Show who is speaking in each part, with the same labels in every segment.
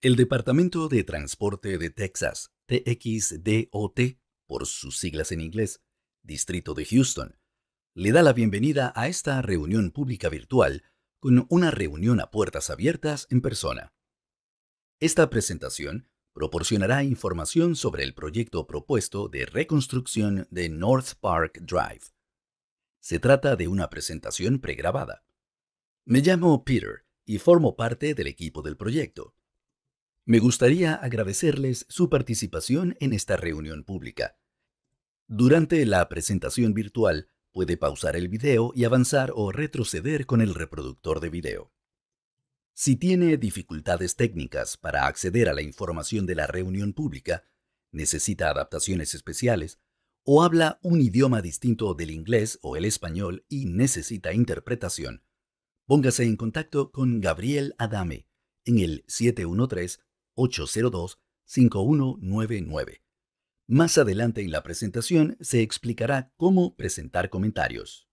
Speaker 1: El Departamento de Transporte de Texas, TXDOT, por sus siglas en inglés, Distrito de Houston, le da la bienvenida a esta reunión pública virtual con una reunión a puertas abiertas en persona. Esta presentación proporcionará información sobre el proyecto propuesto de reconstrucción de North Park Drive. Se trata de una presentación pregrabada. Me llamo Peter y formo parte del equipo del proyecto. Me gustaría agradecerles su participación en esta reunión pública. Durante la presentación virtual, puede pausar el video y avanzar o retroceder con el reproductor de video. Si tiene dificultades técnicas para acceder a la información de la reunión pública, necesita adaptaciones especiales, o habla un idioma distinto del inglés o el español y necesita interpretación, póngase en contacto con Gabriel Adame en el 713 802-5199. Más adelante en la presentación se explicará cómo presentar comentarios.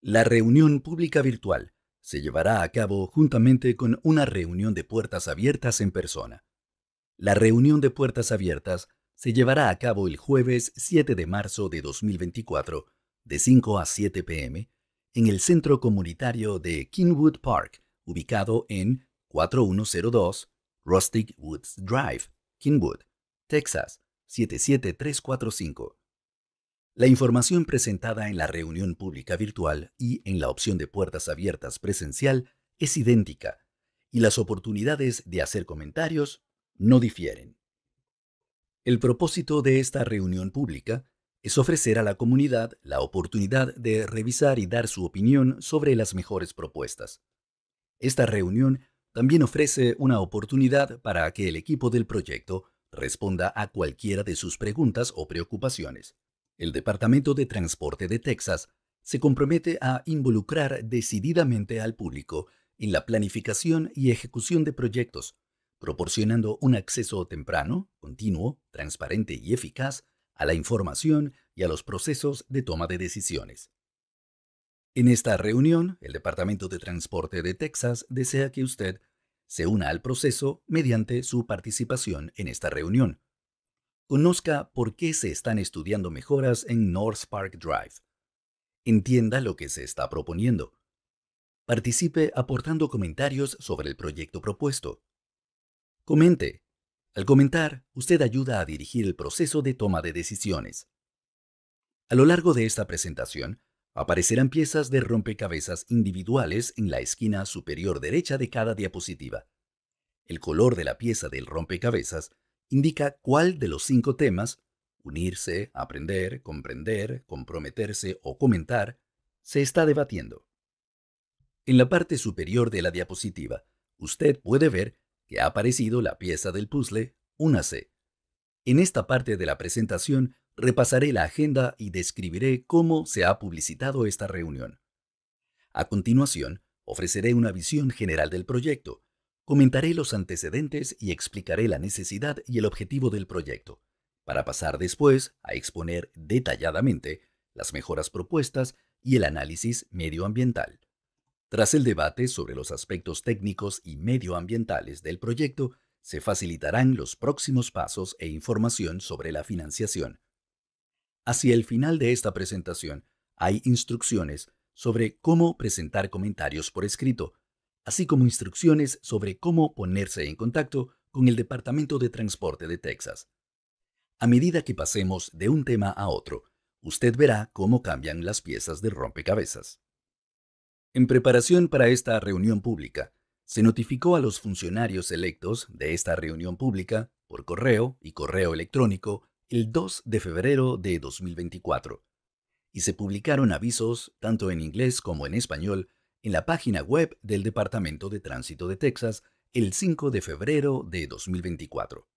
Speaker 1: La reunión pública virtual se llevará a cabo juntamente con una reunión de puertas abiertas en persona. La reunión de puertas abiertas se llevará a cabo el jueves 7 de marzo de 2024, de 5 a 7 pm, en el centro comunitario de Kingwood Park, ubicado en 4102 Rustic Woods Drive, Kingwood, Texas 77345. La información presentada en la reunión pública virtual y en la opción de puertas abiertas presencial es idéntica y las oportunidades de hacer comentarios no difieren. El propósito de esta reunión pública es ofrecer a la comunidad la oportunidad de revisar y dar su opinión sobre las mejores propuestas. Esta reunión también ofrece una oportunidad para que el equipo del proyecto responda a cualquiera de sus preguntas o preocupaciones. El Departamento de Transporte de Texas se compromete a involucrar decididamente al público en la planificación y ejecución de proyectos, proporcionando un acceso temprano, continuo, transparente y eficaz a la información y a los procesos de toma de decisiones. En esta reunión, el Departamento de Transporte de Texas desea que usted se una al proceso mediante su participación en esta reunión. Conozca por qué se están estudiando mejoras en North Park Drive. Entienda lo que se está proponiendo. Participe aportando comentarios sobre el proyecto propuesto. Comente. Al comentar, usted ayuda a dirigir el proceso de toma de decisiones. A lo largo de esta presentación, Aparecerán piezas de rompecabezas individuales en la esquina superior derecha de cada diapositiva. El color de la pieza del rompecabezas indica cuál de los cinco temas, unirse, aprender, comprender, comprometerse o comentar, se está debatiendo. En la parte superior de la diapositiva, usted puede ver que ha aparecido la pieza del puzzle C. En esta parte de la presentación Repasaré la agenda y describiré cómo se ha publicitado esta reunión. A continuación, ofreceré una visión general del proyecto, comentaré los antecedentes y explicaré la necesidad y el objetivo del proyecto, para pasar después a exponer detalladamente las mejoras propuestas y el análisis medioambiental. Tras el debate sobre los aspectos técnicos y medioambientales del proyecto, se facilitarán los próximos pasos e información sobre la financiación, Hacia el final de esta presentación hay instrucciones sobre cómo presentar comentarios por escrito, así como instrucciones sobre cómo ponerse en contacto con el Departamento de Transporte de Texas. A medida que pasemos de un tema a otro, usted verá cómo cambian las piezas de rompecabezas. En preparación para esta reunión pública, se notificó a los funcionarios electos de esta reunión pública por correo y correo electrónico el 2 de febrero de 2024, y se publicaron avisos, tanto en inglés como en español, en la página web del Departamento de Tránsito de Texas el 5 de febrero de 2024.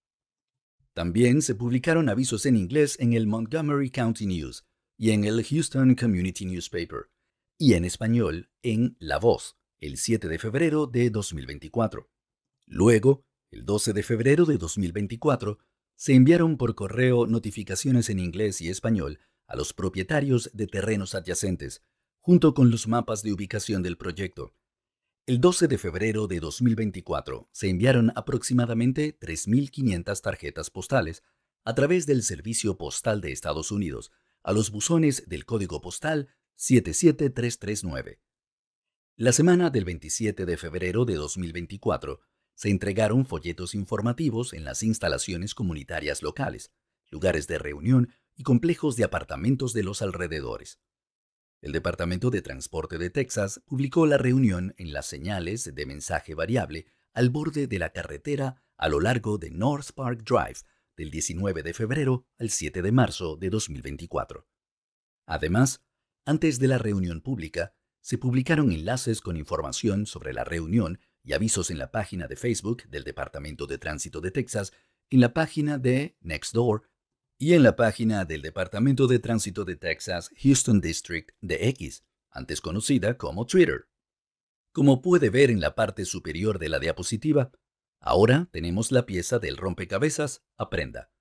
Speaker 1: También se publicaron avisos en inglés en el Montgomery County News y en el Houston Community Newspaper, y en español en La Voz, el 7 de febrero de 2024. Luego, el 12 de febrero de 2024, se enviaron por correo notificaciones en inglés y español a los propietarios de terrenos adyacentes, junto con los mapas de ubicación del proyecto. El 12 de febrero de 2024 se enviaron aproximadamente 3.500 tarjetas postales a través del Servicio Postal de Estados Unidos a los buzones del código postal 77339. La semana del 27 de febrero de 2024 se entregaron folletos informativos en las instalaciones comunitarias locales, lugares de reunión y complejos de apartamentos de los alrededores. El Departamento de Transporte de Texas publicó la reunión en las señales de mensaje variable al borde de la carretera a lo largo de North Park Drive del 19 de febrero al 7 de marzo de 2024. Además, antes de la reunión pública, se publicaron enlaces con información sobre la reunión y avisos en la página de Facebook del Departamento de Tránsito de Texas, en la página de Nextdoor y en la página del Departamento de Tránsito de Texas Houston District de X, antes conocida como Twitter. Como puede ver en la parte superior de la diapositiva, ahora tenemos la pieza del rompecabezas Aprenda.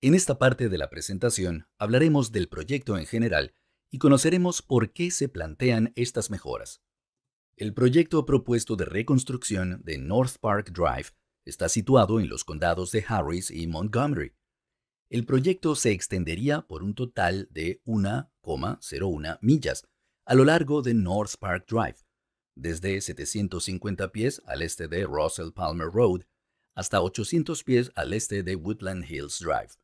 Speaker 1: En esta parte de la presentación hablaremos del proyecto en general y conoceremos por qué se plantean estas mejoras. El proyecto propuesto de reconstrucción de North Park Drive está situado en los condados de Harris y Montgomery. El proyecto se extendería por un total de 1,01 millas a lo largo de North Park Drive, desde 750 pies al este de Russell Palmer Road hasta 800 pies al este de Woodland Hills Drive.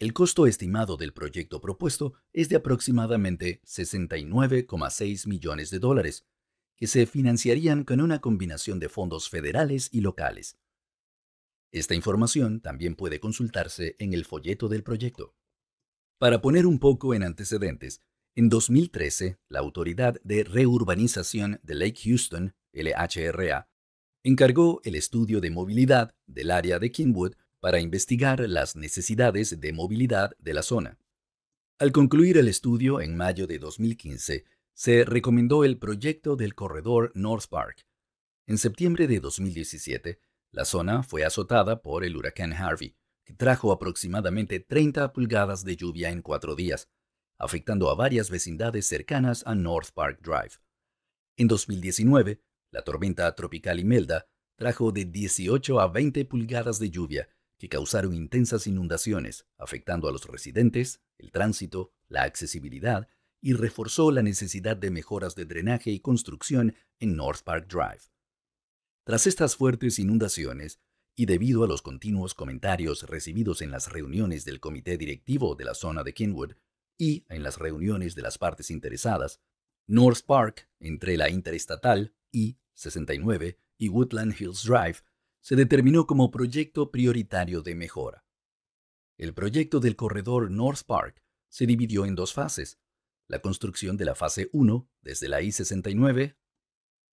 Speaker 1: El costo estimado del proyecto propuesto es de aproximadamente 69,6 millones de dólares, que se financiarían con una combinación de fondos federales y locales. Esta información también puede consultarse en el folleto del proyecto. Para poner un poco en antecedentes, en 2013, la Autoridad de Reurbanización de Lake Houston, LHRA, encargó el estudio de movilidad del área de Kingwood para investigar las necesidades de movilidad de la zona. Al concluir el estudio en mayo de 2015, se recomendó el proyecto del corredor North Park. En septiembre de 2017, la zona fue azotada por el huracán Harvey, que trajo aproximadamente 30 pulgadas de lluvia en cuatro días, afectando a varias vecindades cercanas a North Park Drive. En 2019, la tormenta tropical Imelda trajo de 18 a 20 pulgadas de lluvia, que causaron intensas inundaciones, afectando a los residentes, el tránsito, la accesibilidad y reforzó la necesidad de mejoras de drenaje y construcción en North Park Drive. Tras estas fuertes inundaciones, y debido a los continuos comentarios recibidos en las reuniones del comité directivo de la zona de Kenwood y en las reuniones de las partes interesadas, North Park, entre la interestatal I-69 y Woodland Hills Drive, se determinó como proyecto prioritario de mejora. El proyecto del corredor North Park se dividió en dos fases, la construcción de la fase 1 desde la I-69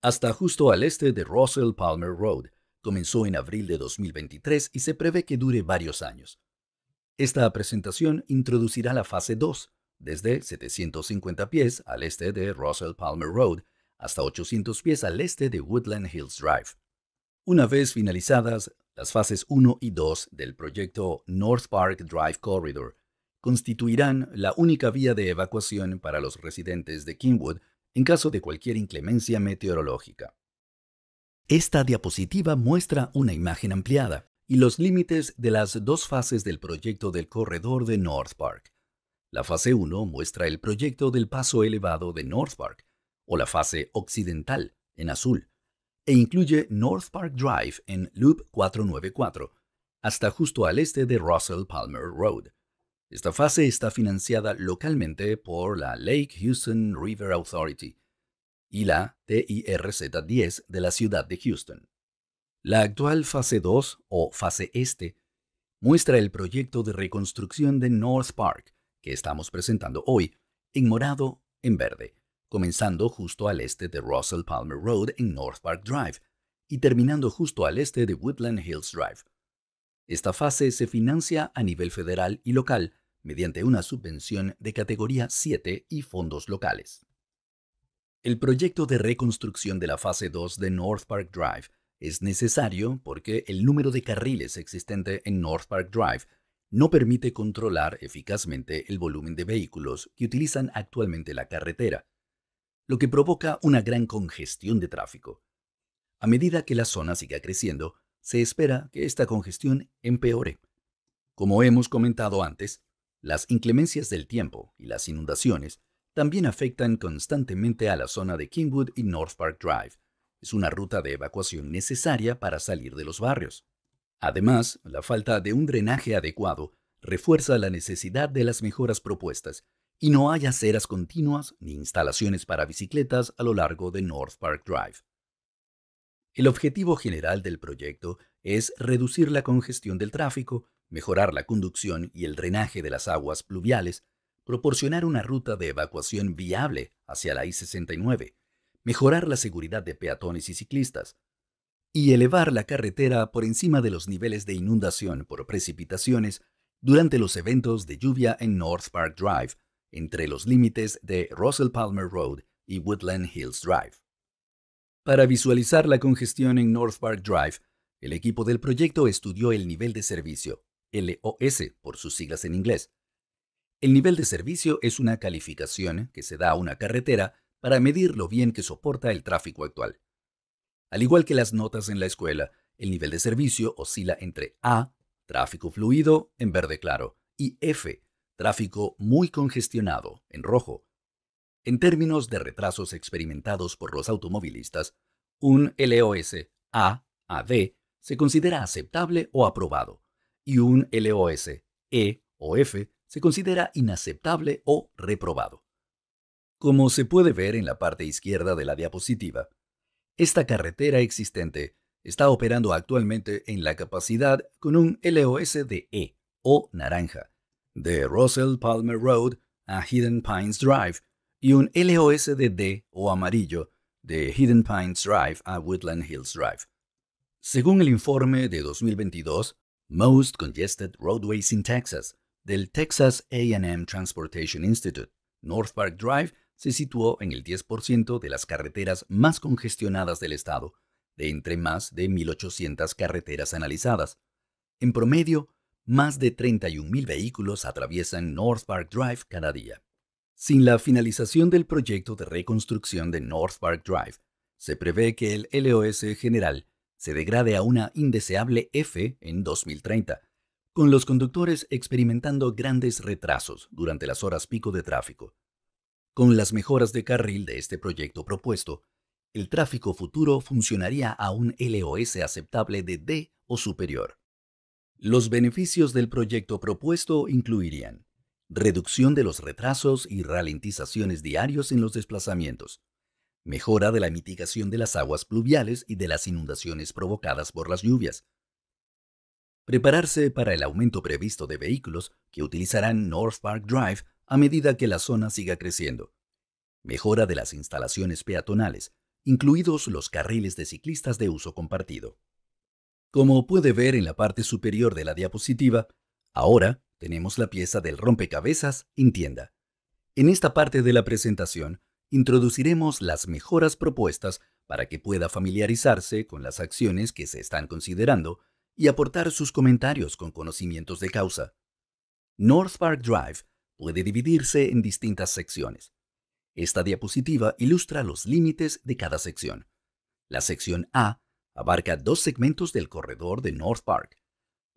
Speaker 1: hasta justo al este de Russell Palmer Road. Comenzó en abril de 2023 y se prevé que dure varios años. Esta presentación introducirá la fase 2, desde 750 pies al este de Russell Palmer Road hasta 800 pies al este de Woodland Hills Drive. Una vez finalizadas las fases 1 y 2 del proyecto North Park Drive Corridor, constituirán la única vía de evacuación para los residentes de Kingwood en caso de cualquier inclemencia meteorológica. Esta diapositiva muestra una imagen ampliada y los límites de las dos fases del proyecto del corredor de North Park. La fase 1 muestra el proyecto del paso elevado de North Park, o la fase occidental, en azul, e incluye North Park Drive en Loop 494, hasta justo al este de Russell Palmer Road, esta fase está financiada localmente por la Lake Houston River Authority y la TIRZ-10 de la ciudad de Houston. La actual fase 2 o fase este muestra el proyecto de reconstrucción de North Park que estamos presentando hoy en morado en verde, comenzando justo al este de Russell Palmer Road en North Park Drive y terminando justo al este de Woodland Hills Drive. Esta fase se financia a nivel federal y local mediante una subvención de categoría 7 y fondos locales. El proyecto de reconstrucción de la fase 2 de North Park Drive es necesario porque el número de carriles existente en North Park Drive no permite controlar eficazmente el volumen de vehículos que utilizan actualmente la carretera, lo que provoca una gran congestión de tráfico. A medida que la zona siga creciendo, se espera que esta congestión empeore. Como hemos comentado antes, las inclemencias del tiempo y las inundaciones también afectan constantemente a la zona de Kingwood y North Park Drive. Es una ruta de evacuación necesaria para salir de los barrios. Además, la falta de un drenaje adecuado refuerza la necesidad de las mejoras propuestas y no hay aceras continuas ni instalaciones para bicicletas a lo largo de North Park Drive. El objetivo general del proyecto es reducir la congestión del tráfico, mejorar la conducción y el drenaje de las aguas pluviales, proporcionar una ruta de evacuación viable hacia la I-69, mejorar la seguridad de peatones y ciclistas, y elevar la carretera por encima de los niveles de inundación por precipitaciones durante los eventos de lluvia en North Park Drive, entre los límites de Russell Palmer Road y Woodland Hills Drive. Para visualizar la congestión en North Park Drive, el equipo del proyecto estudió el nivel de servicio, LOS por sus siglas en inglés. El nivel de servicio es una calificación que se da a una carretera para medir lo bien que soporta el tráfico actual. Al igual que las notas en la escuela, el nivel de servicio oscila entre A, tráfico fluido, en verde claro, y F, tráfico muy congestionado, en rojo. En términos de retrasos experimentados por los automovilistas, un LOS A a D se considera aceptable o aprobado y un LOS E o F se considera inaceptable o reprobado. Como se puede ver en la parte izquierda de la diapositiva, esta carretera existente está operando actualmente en la capacidad con un LOS de E o naranja, de Russell Palmer Road a Hidden Pines Drive, y un LOSDD o amarillo de Hidden Pines Drive a Woodland Hills Drive. Según el informe de 2022, Most Congested Roadways in Texas, del Texas AM Transportation Institute, North Park Drive se situó en el 10% de las carreteras más congestionadas del estado, de entre más de 1.800 carreteras analizadas. En promedio, más de 31.000 vehículos atraviesan North Park Drive cada día. Sin la finalización del proyecto de reconstrucción de North Park Drive, se prevé que el LOS general se degrade a una indeseable F en 2030, con los conductores experimentando grandes retrasos durante las horas pico de tráfico. Con las mejoras de carril de este proyecto propuesto, el tráfico futuro funcionaría a un LOS aceptable de D o superior. Los beneficios del proyecto propuesto incluirían reducción de los retrasos y ralentizaciones diarios en los desplazamientos, mejora de la mitigación de las aguas pluviales y de las inundaciones provocadas por las lluvias, prepararse para el aumento previsto de vehículos que utilizarán North Park Drive a medida que la zona siga creciendo, mejora de las instalaciones peatonales, incluidos los carriles de ciclistas de uso compartido. Como puede ver en la parte superior de la diapositiva, ahora tenemos la pieza del rompecabezas en tienda. En esta parte de la presentación, introduciremos las mejoras propuestas para que pueda familiarizarse con las acciones que se están considerando y aportar sus comentarios con conocimientos de causa. North Park Drive puede dividirse en distintas secciones. Esta diapositiva ilustra los límites de cada sección. La sección A abarca dos segmentos del corredor de North Park,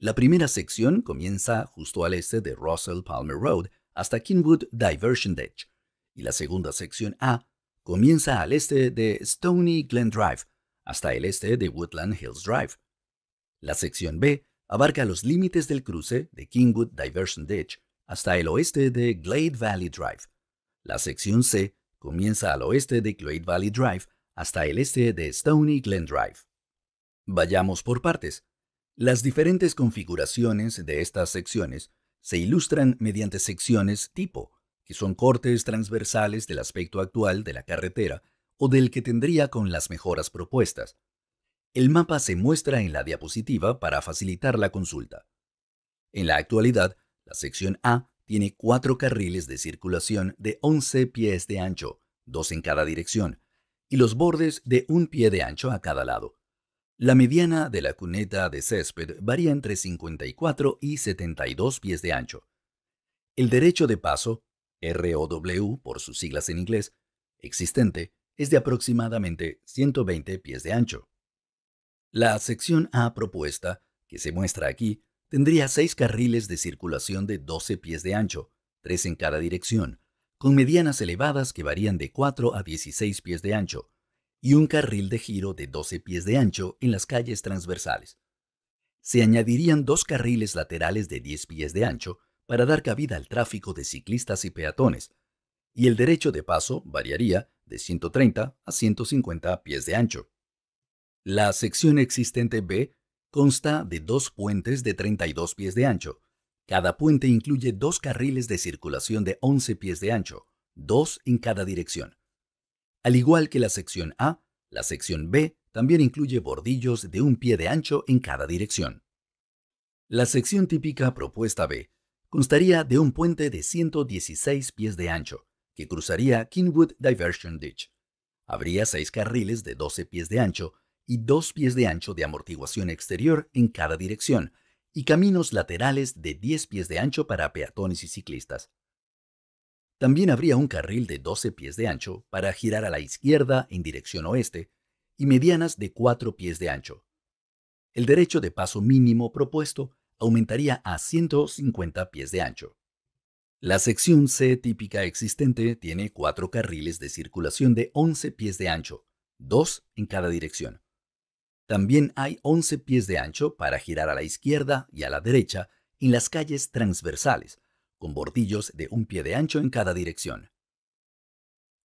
Speaker 1: la primera sección comienza justo al este de Russell Palmer Road hasta Kingwood Diversion Ditch, y la segunda sección A comienza al este de Stony Glen Drive hasta el este de Woodland Hills Drive. La sección B abarca los límites del cruce de Kingwood Diversion Ditch hasta el oeste de Glade Valley Drive. La sección C comienza al oeste de Glade Valley Drive hasta el este de Stony Glen Drive. Vayamos por partes. Las diferentes configuraciones de estas secciones se ilustran mediante secciones tipo, que son cortes transversales del aspecto actual de la carretera o del que tendría con las mejoras propuestas. El mapa se muestra en la diapositiva para facilitar la consulta. En la actualidad, la sección A tiene cuatro carriles de circulación de 11 pies de ancho, dos en cada dirección, y los bordes de un pie de ancho a cada lado. La mediana de la cuneta de césped varía entre 54 y 72 pies de ancho. El derecho de paso, ROW por sus siglas en inglés, existente, es de aproximadamente 120 pies de ancho. La sección A propuesta, que se muestra aquí, tendría seis carriles de circulación de 12 pies de ancho, tres en cada dirección, con medianas elevadas que varían de 4 a 16 pies de ancho, y un carril de giro de 12 pies de ancho en las calles transversales. Se añadirían dos carriles laterales de 10 pies de ancho para dar cabida al tráfico de ciclistas y peatones, y el derecho de paso variaría de 130 a 150 pies de ancho. La sección existente B consta de dos puentes de 32 pies de ancho. Cada puente incluye dos carriles de circulación de 11 pies de ancho, dos en cada dirección. Al igual que la sección A, la sección B también incluye bordillos de un pie de ancho en cada dirección. La sección típica propuesta B constaría de un puente de 116 pies de ancho que cruzaría Kingwood Diversion Ditch. Habría seis carriles de 12 pies de ancho y dos pies de ancho de amortiguación exterior en cada dirección y caminos laterales de 10 pies de ancho para peatones y ciclistas. También habría un carril de 12 pies de ancho para girar a la izquierda en dirección oeste y medianas de 4 pies de ancho. El derecho de paso mínimo propuesto aumentaría a 150 pies de ancho. La sección C típica existente tiene cuatro carriles de circulación de 11 pies de ancho, dos en cada dirección. También hay 11 pies de ancho para girar a la izquierda y a la derecha en las calles transversales, con bordillos de un pie de ancho en cada dirección.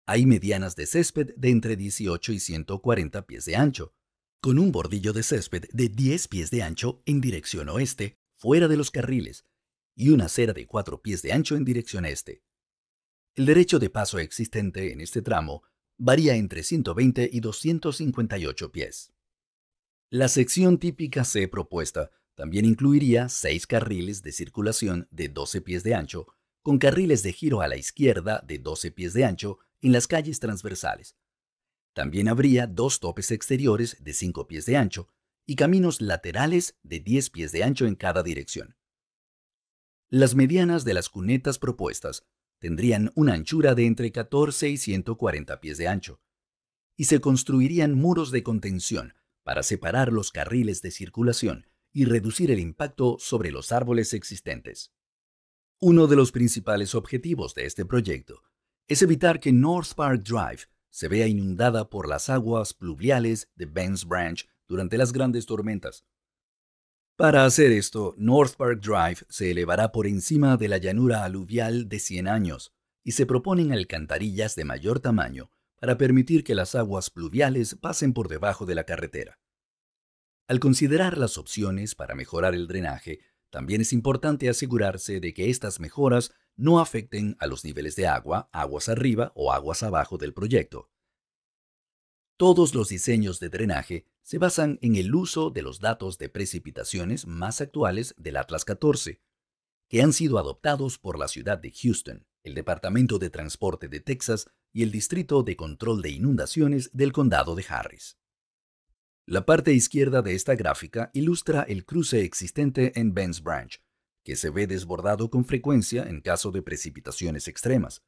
Speaker 1: Hay medianas de césped de entre 18 y 140 pies de ancho, con un bordillo de césped de 10 pies de ancho en dirección oeste, fuera de los carriles, y una cera de 4 pies de ancho en dirección este. El derecho de paso existente en este tramo varía entre 120 y 258 pies. La sección típica C propuesta también incluiría seis carriles de circulación de 12 pies de ancho, con carriles de giro a la izquierda de 12 pies de ancho en las calles transversales. También habría dos topes exteriores de 5 pies de ancho y caminos laterales de 10 pies de ancho en cada dirección. Las medianas de las cunetas propuestas tendrían una anchura de entre 14 y 140 pies de ancho, y se construirían muros de contención para separar los carriles de circulación y reducir el impacto sobre los árboles existentes. Uno de los principales objetivos de este proyecto es evitar que North Park Drive se vea inundada por las aguas pluviales de Benz Branch durante las grandes tormentas. Para hacer esto, North Park Drive se elevará por encima de la llanura aluvial de 100 años y se proponen alcantarillas de mayor tamaño para permitir que las aguas pluviales pasen por debajo de la carretera. Al considerar las opciones para mejorar el drenaje, también es importante asegurarse de que estas mejoras no afecten a los niveles de agua, aguas arriba o aguas abajo del proyecto. Todos los diseños de drenaje se basan en el uso de los datos de precipitaciones más actuales del Atlas 14, que han sido adoptados por la ciudad de Houston, el Departamento de Transporte de Texas y el Distrito de Control de Inundaciones del Condado de Harris. La parte izquierda de esta gráfica ilustra el cruce existente en Ben's Branch, que se ve desbordado con frecuencia en caso de precipitaciones extremas.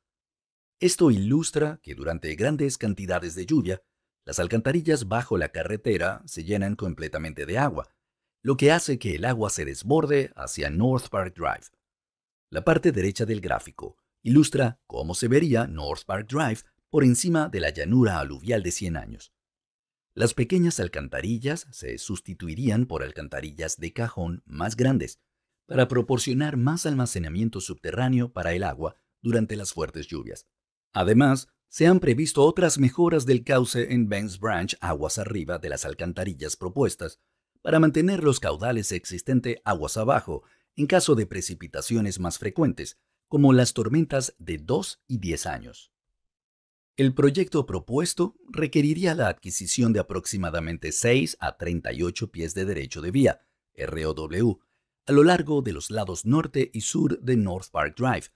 Speaker 1: Esto ilustra que durante grandes cantidades de lluvia, las alcantarillas bajo la carretera se llenan completamente de agua, lo que hace que el agua se desborde hacia North Park Drive. La parte derecha del gráfico ilustra cómo se vería North Park Drive por encima de la llanura aluvial de 100 años. Las pequeñas alcantarillas se sustituirían por alcantarillas de cajón más grandes para proporcionar más almacenamiento subterráneo para el agua durante las fuertes lluvias. Además, se han previsto otras mejoras del cauce en Ben's Branch aguas arriba de las alcantarillas propuestas para mantener los caudales existentes aguas abajo en caso de precipitaciones más frecuentes, como las tormentas de 2 y 10 años. El proyecto propuesto requeriría la adquisición de aproximadamente 6 a 38 pies de derecho de vía, ROW, a lo largo de los lados norte y sur de North Park Drive,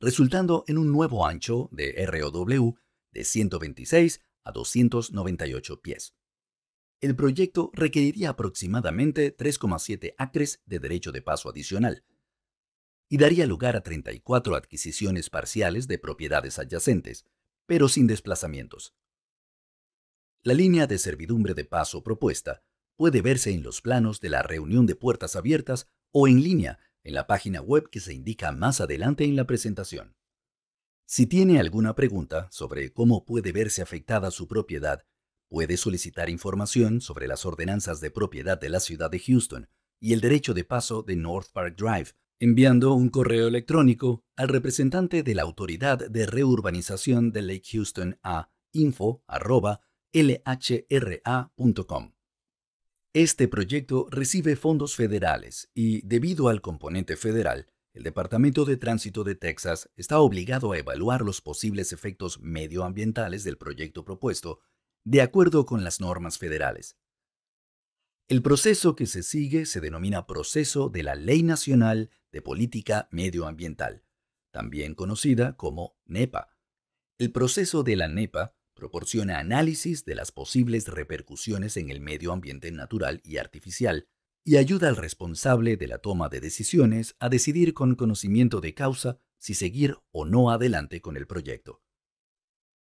Speaker 1: resultando en un nuevo ancho de ROW de 126 a 298 pies. El proyecto requeriría aproximadamente 3,7 acres de derecho de paso adicional y daría lugar a 34 adquisiciones parciales de propiedades adyacentes, pero sin desplazamientos. La línea de servidumbre de paso propuesta puede verse en los planos de la reunión de puertas abiertas o en línea en la página web que se indica más adelante en la presentación. Si tiene alguna pregunta sobre cómo puede verse afectada su propiedad, puede solicitar información sobre las ordenanzas de propiedad de la ciudad de Houston y el derecho de paso de North Park Drive enviando un correo electrónico al representante de la Autoridad de Reurbanización de Lake Houston a info.lhra.com. Este proyecto recibe fondos federales y, debido al componente federal, el Departamento de Tránsito de Texas está obligado a evaluar los posibles efectos medioambientales del proyecto propuesto de acuerdo con las normas federales. El proceso que se sigue se denomina proceso de la Ley Nacional de Política Medioambiental, también conocida como NEPA. El proceso de la NEPA proporciona análisis de las posibles repercusiones en el medio ambiente natural y artificial y ayuda al responsable de la toma de decisiones a decidir con conocimiento de causa si seguir o no adelante con el proyecto.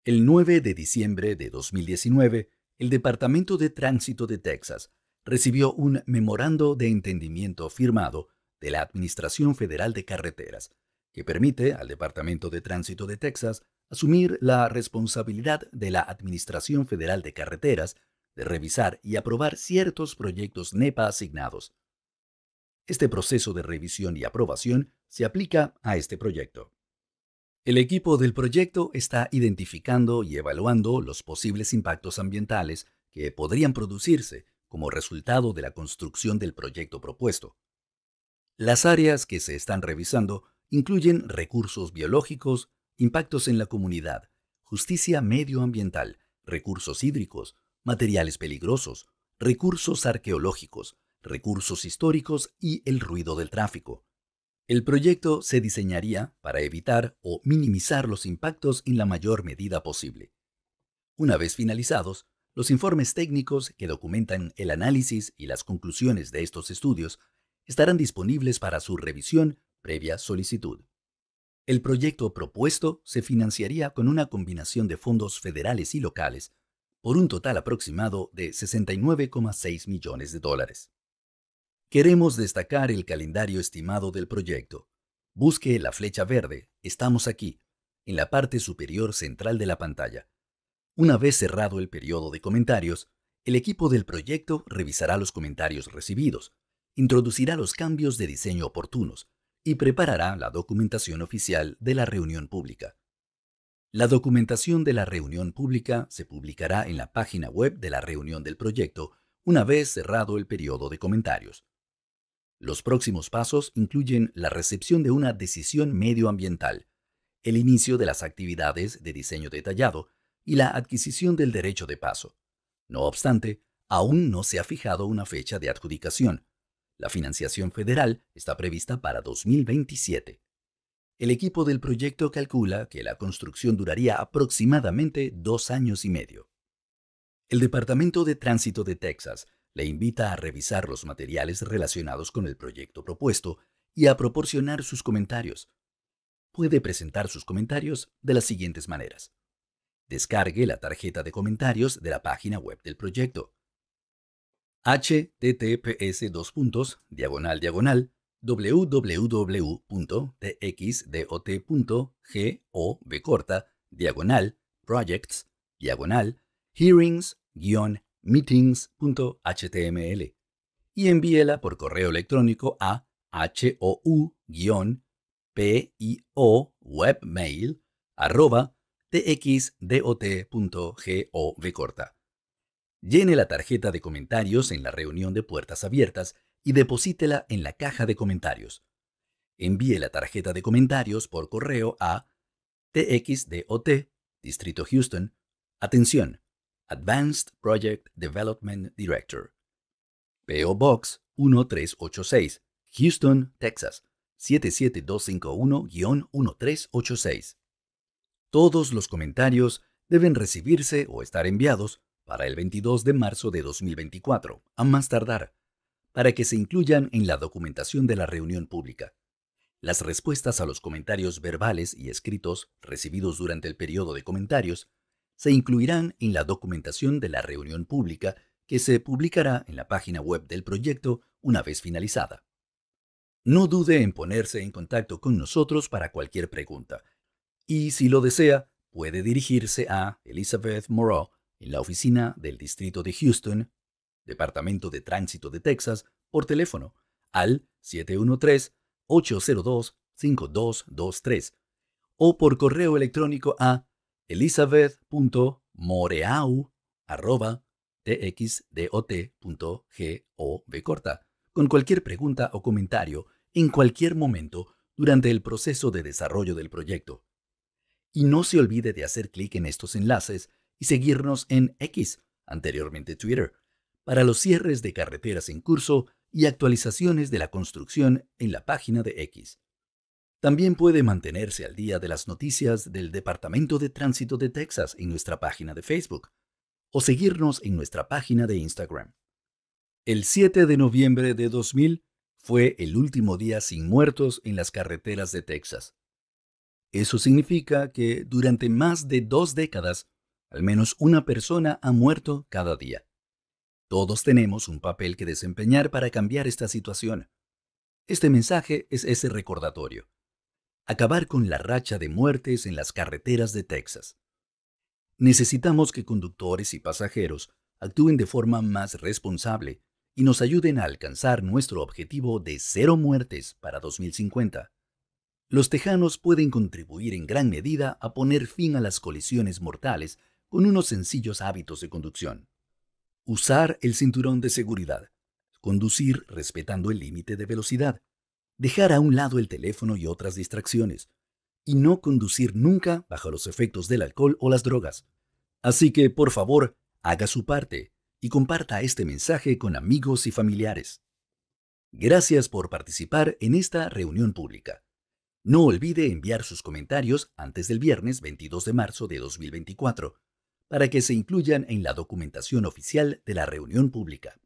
Speaker 1: El 9 de diciembre de 2019, el Departamento de Tránsito de Texas recibió un memorando de entendimiento firmado de la Administración Federal de Carreteras, que permite al Departamento de Tránsito de Texas asumir la responsabilidad de la Administración Federal de Carreteras de revisar y aprobar ciertos proyectos NEPA asignados. Este proceso de revisión y aprobación se aplica a este proyecto. El equipo del proyecto está identificando y evaluando los posibles impactos ambientales que podrían producirse como resultado de la construcción del proyecto propuesto. Las áreas que se están revisando incluyen recursos biológicos, impactos en la comunidad, justicia medioambiental, recursos hídricos, materiales peligrosos, recursos arqueológicos, recursos históricos y el ruido del tráfico. El proyecto se diseñaría para evitar o minimizar los impactos en la mayor medida posible. Una vez finalizados, los informes técnicos que documentan el análisis y las conclusiones de estos estudios estarán disponibles para su revisión previa solicitud. El proyecto propuesto se financiaría con una combinación de fondos federales y locales por un total aproximado de 69,6 millones de dólares. Queremos destacar el calendario estimado del proyecto. Busque la flecha verde, estamos aquí, en la parte superior central de la pantalla. Una vez cerrado el periodo de comentarios, el equipo del proyecto revisará los comentarios recibidos, introducirá los cambios de diseño oportunos y preparará la documentación oficial de la reunión pública. La documentación de la reunión pública se publicará en la página web de la reunión del proyecto una vez cerrado el periodo de comentarios. Los próximos pasos incluyen la recepción de una decisión medioambiental, el inicio de las actividades de diseño detallado y la adquisición del derecho de paso. No obstante, aún no se ha fijado una fecha de adjudicación. La financiación federal está prevista para 2027. El equipo del proyecto calcula que la construcción duraría aproximadamente dos años y medio. El Departamento de Tránsito de Texas le invita a revisar los materiales relacionados con el proyecto propuesto y a proporcionar sus comentarios. Puede presentar sus comentarios de las siguientes maneras. Descargue la tarjeta de comentarios de la página web del proyecto. https dos diagonal diagonal www.txdot.gov diagonal projects diagonal hearings-meetings.html y envíela por correo electrónico a hou webmail arroba txdot.gov corta. Llene la tarjeta de comentarios en la reunión de puertas abiertas y deposítela en la caja de comentarios. Envíe la tarjeta de comentarios por correo a TXDOT, Distrito Houston, atención, Advanced Project Development Director, PO Box 1386, Houston, Texas, 77251-1386. Todos los comentarios deben recibirse o estar enviados para el 22 de marzo de 2024, a más tardar, para que se incluyan en la documentación de la reunión pública. Las respuestas a los comentarios verbales y escritos recibidos durante el periodo de comentarios se incluirán en la documentación de la reunión pública que se publicará en la página web del proyecto una vez finalizada. No dude en ponerse en contacto con nosotros para cualquier pregunta y, si lo desea, puede dirigirse a Elizabeth Moreau en la oficina del Distrito de Houston, Departamento de Tránsito de Texas, por teléfono al 713-802-5223 o por correo electrónico a elizabeth.moreau.txdot.gov con cualquier pregunta o comentario en cualquier momento durante el proceso de desarrollo del proyecto. Y no se olvide de hacer clic en estos enlaces y seguirnos en X, anteriormente Twitter, para los cierres de carreteras en curso y actualizaciones de la construcción en la página de X. También puede mantenerse al día de las noticias del Departamento de Tránsito de Texas en nuestra página de Facebook o seguirnos en nuestra página de Instagram. El 7 de noviembre de 2000 fue el último día sin muertos en las carreteras de Texas. Eso significa que durante más de dos décadas, al menos una persona ha muerto cada día. Todos tenemos un papel que desempeñar para cambiar esta situación. Este mensaje es ese recordatorio. Acabar con la racha de muertes en las carreteras de Texas. Necesitamos que conductores y pasajeros actúen de forma más responsable y nos ayuden a alcanzar nuestro objetivo de cero muertes para 2050 los tejanos pueden contribuir en gran medida a poner fin a las colisiones mortales con unos sencillos hábitos de conducción. Usar el cinturón de seguridad. Conducir respetando el límite de velocidad. Dejar a un lado el teléfono y otras distracciones. Y no conducir nunca bajo los efectos del alcohol o las drogas. Así que, por favor, haga su parte y comparta este mensaje con amigos y familiares. Gracias por participar en esta reunión pública. No olvide enviar sus comentarios antes del viernes 22 de marzo de 2024 para que se incluyan en la documentación oficial de la reunión pública.